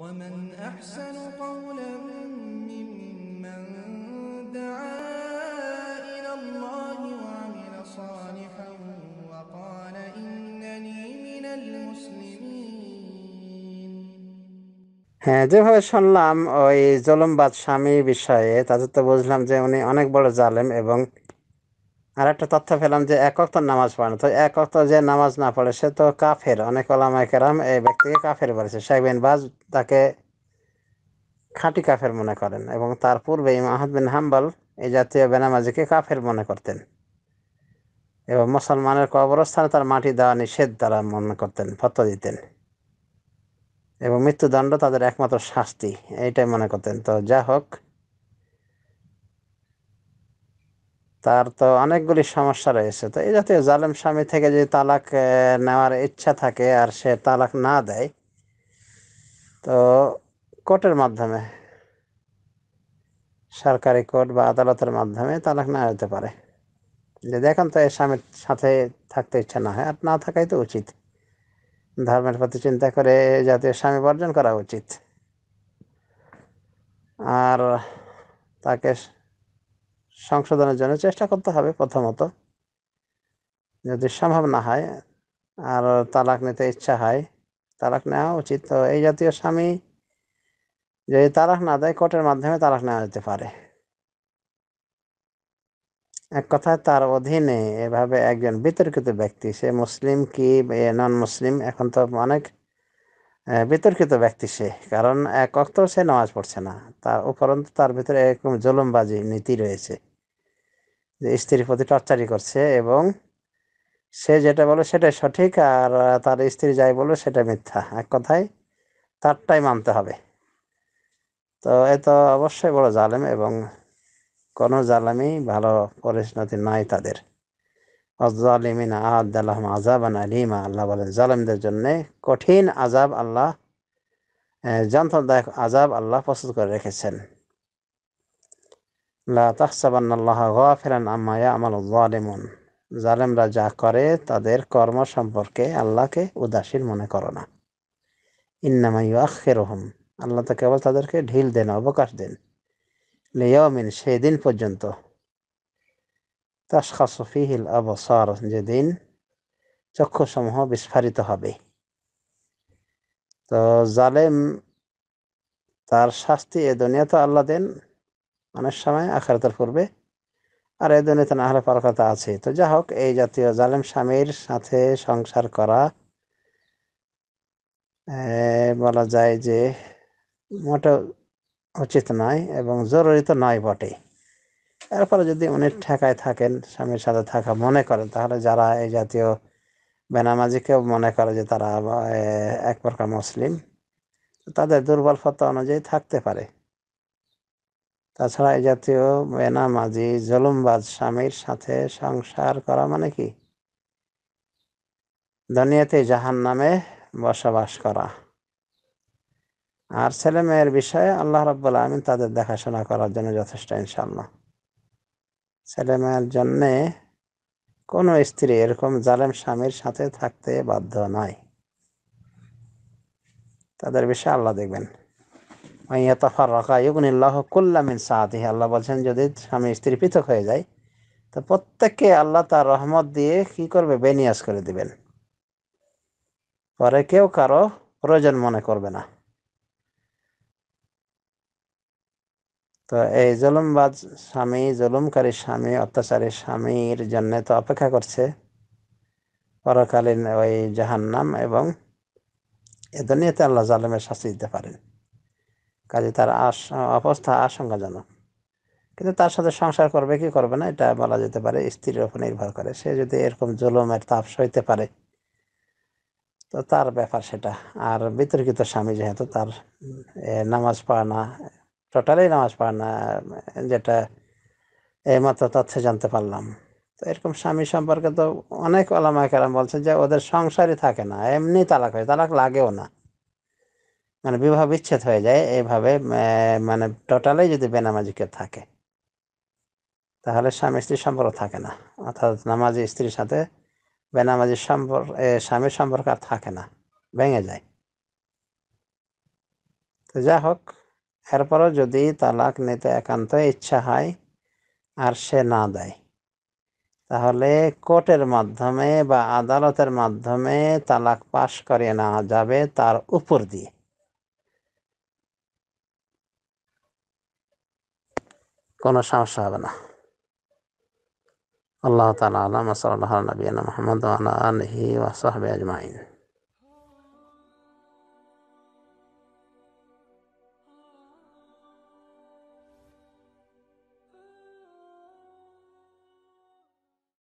হ্যাঁ যেভাবে শুনলাম ওই জলমবাদ স্বামী বিষয়ে তাদের তো বুঝলাম যে উনি অনেক বড় জালেম এবং আর একটা তথ্য পেলাম যে এক অক্ত নামাজ পড়ে না তো এক অক্ত যে নামাজ না পড়ে সে তো কাফের অনেক ওলামায় কেরাম এই ব্যক্তিকে কাফের বলেছে শেখ বিন বাজ তাকে খাঁটি কাফের মনে করেন এবং তার পূর্বে ইম আহমদ বিন হাম্বাল এই জাতীয় বেনামাজিকে কাফের মনে করতেন এবং মুসলমানের কবরস্থানে তার মাটি দেওয়া নিষেধ তারা মনে করতেন ফতো দিতেন এবং মৃত্যুদণ্ড তাদের একমাত্র শাস্তি এইটাই মনে করতেন তো যা হোক তার তো অনেকগুলি সমস্যা রয়েছে তো এই জাতীয় জালেম স্বামী থেকে যদি তালাক নেওয়ার ইচ্ছা থাকে আর সে তালাক না দেয় তো কোর্টের মাধ্যমে সরকারি কোর্ট বা আদালতের মাধ্যমে তালাক না হতে পারে যদি এখন তো এই স্বামীর সাথে থাকতে ইচ্ছা না হয় আর না থাকাই তো উচিত ধর্মের প্রতি চিন্তা করে জাতীয় স্বামী বর্জন করা উচিত আর তাকে সংশোধনের জন্য চেষ্টা করতে হবে প্রথমত যদি সম্ভব না হয় আর তালাক নিতে ইচ্ছা হয় তালাক নেওয়া উচিত তো এই জাতীয় স্বামী যদি তালাক না দেয় কোর্টের মাধ্যমে তালাক নেওয়া যেতে পারে এক কথায় তার অধীনে এভাবে একজন বিতর্কিত ব্যক্তি সে মুসলিম কি নন মুসলিম এখন তো অনেক বিতর্কিত ব্যক্তি সে কারণ এক অক্ত সে নামাজ পড়ছে না তার উপরন্তু তার ভিতরে এরকম জলমবাজি নীতি রয়েছে যে স্ত্রীর প্রতি টর্চারি করছে এবং সে যেটা বলে সেটাই সঠিক আর তার স্ত্রী যাই বলবে সেটা মিথ্যা এক কথায় তারটাই মানতে হবে তো এ তো অবশ্যই বড় জালেম এবং কোনো জালামি ভালো পরিণতি নাই তাদের অজালিমিন আদাল্লাহ আজাবান আলিমা আল্লাহ বলেন জালেমদের জন্যে কঠিন আজাব আল্লাহ যন্ত্রদায়ক আজাব আল্লাহ প্রস্তুত করে রেখেছেন লা তাহসাবান্নাল্লাহ গাফিরান আম্মা ইয়ামালু যালিমুন জালেমরা যা করে তাদের কর্ম সম্পর্কে আল্লাহকে উদাসীন মনে করো না ইন্নামা ইউআখিরুহুম আল্লাহ তো কেবল তাদেরকে ঢিল দেন অবকাশ দেন লিয়াউমিন সেই দিন পর্যন্ত তাসখাসু ফিহিল আবসার যেদিন চক্ষুসমূহ বিস্ফারিত হবে তো জালেম তার শাস্তি এ দুনিয়া তো আল্লাহ দেন অনেক সময় আখারাতের পূর্বে আর এই দুনিয়াতে না হলে কথা আছে তো যা হোক এই জাতীয় জালেম স্বামীর সাথে সংসার করা বলা যায় যে মোটা উচিত নয় এবং জরুরি তো নয় বটে এরপরে যদি উনি ঠেকায় থাকেন স্বামীর সাথে থাকা মনে করেন তাহলে যারা এই জাতীয় বেনামাজিকেও মনে করে যে তারা এক প্রকার মুসলিম তাদের দুর্বল ফত অনুযায়ী থাকতে পারে তাছাড়া এই জাতীয় বেনামাজি জলুমবাজ স্বামীর সাথে সংসার করা মানে কি দুনিয়াতে জাহান নামে বসবাস করা আর ছেলে মেয়ের বিষয়ে আল্লাহ রব্বুল আমি তাদের দেখাশোনা করার জন্য যথেষ্ট ইনশাল্লাহ ছেলে মেয়ের জন্যে কোনো স্ত্রী এরকম জালেম স্বামীর সাথে থাকতে বাধ্য নয় তাদের বিষয়ে আল্লাহ দেখবেন কুল্লামিন আল্লাহ বলছেন যদি স্বামী স্ত্রী পৃথক হয়ে যায় তো প্রত্যেককে আল্লাহ তার রহমত দিয়ে কি করবে বেনিয়াস করে দিবেন পরে কেউ কারো প্রয়োজন মনে করবে না তো এই জুলুমবাজ স্বামী জুলুমকারী স্বামী অত্যাচারী স্বামীর জন্য তো অপেক্ষা করছে পরকালীন ওই জাহান্নাম এবং এ দুনিয়াতে আল্লাহ জালেমের শাস্তি দিতে পারেন কাজে তার অবস্থা আশঙ্কাজনক কিন্তু তার সাথে সংসার করবে কি করবে না এটা বলা যেতে পারে স্ত্রীর উপর নির্ভর করে সে যদি এরকম জুলুমের তাপ সইতে পারে তো তার ব্যাপার সেটা আর বিতর্কিত স্বামী যেহেতু তার নামাজ পড়া না টোটালি নামাজ পড়া না যেটা এই মাত্র তথ্যে জানতে পারলাম তো এরকম স্বামী সম্পর্কে তো অনেক ওলামায় কেরাম বলছে যে ওদের সংসারই থাকে না এমনি তালাক হয় তালাক লাগেও না মানে বিবাহ বিচ্ছেদ হয়ে যায় এভাবে মানে টোটালে যদি বেনামাজি কেউ থাকে তাহলে স্বামী স্ত্রীর সম্পর্ক থাকে না অর্থাৎ নামাজি স্ত্রীর সাথে বেনামাজির সম্পর্ক স্বামীর সম্পর্ক আর থাকে না ভেঙে যায় তো যা হোক এরপরও যদি তালাক নিতে একান্ত ইচ্ছা হয় আর সে না দেয় তাহলে কোর্টের মাধ্যমে বা আদালতের মাধ্যমে তালাক পাশ করিয়ে নেওয়া যাবে তার উপর দিয়ে কোনো সমস্যা হবে না আল্লাহ তালা আলাম সাল্লাহ নবীনা মোহাম্মদ আলা আলহি ওয়াসাহবে আজমাইন